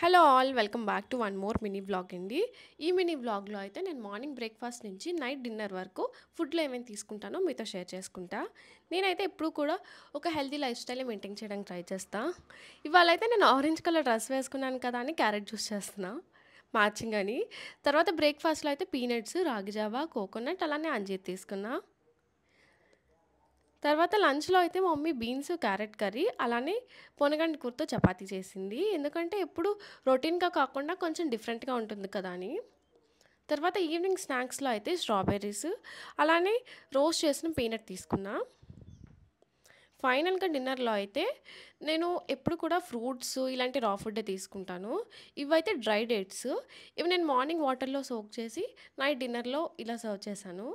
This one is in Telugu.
hello all welcome back to one more mini blog అండి ఈ మినీ బ్లాగ్లో అయితే నేను మార్నింగ్ బ్రేక్ఫాస్ట్ నుంచి నైట్ డిన్నర్ వరకు ఫుడ్లో ఏమేమి తీసుకుంటానో మీతో షేర్ చేసుకుంటా నేనైతే ఎప్పుడు కూడా ఒక హెల్తీ లైఫ్ స్టైల్ మెయింటైన్ చేయడానికి ట్రై చేస్తా ఇవాళ అయితే నేను ఆరెంజ్ కలర్ డ్రెస్ వేసుకున్నాను కదా అని క్యారెట్ జ్యూస్ చేస్తున్నా మ్యాచింగ్ అని తర్వాత బ్రేక్ఫాస్ట్లో అయితే పీనట్స్ రాగిజావా కోకోనట్ అలానే అంజీర్ తీసుకున్నాను తర్వాత లంచ్లో అయితే మా మమ్మీ బీన్స్ క్యారెట్ కర్రీ అలానే పొనగండి కూరతో చపాతి చేసింది ఎందుకంటే ఎప్పుడు రొటీన్గా కాకుండా కొంచెం డిఫరెంట్గా ఉంటుంది కదా అని తర్వాత ఈవినింగ్ స్నాక్స్లో అయితే స్ట్రాబెర్రీస్ అలానే రోస్ట్ చేసిన పీనట్ తీసుకున్నా ఫైనల్గా డిన్నర్లో అయితే నేను ఎప్పుడు కూడా ఫ్రూట్స్ ఇలాంటి రా ఫుడ్ తీసుకుంటాను ఇవైతే డ్రై డేట్స్ ఇవి నేను మార్నింగ్ వాటర్లో సోక్ చేసి నైట్ డిన్నర్లో ఇలా సర్వ్ చేశాను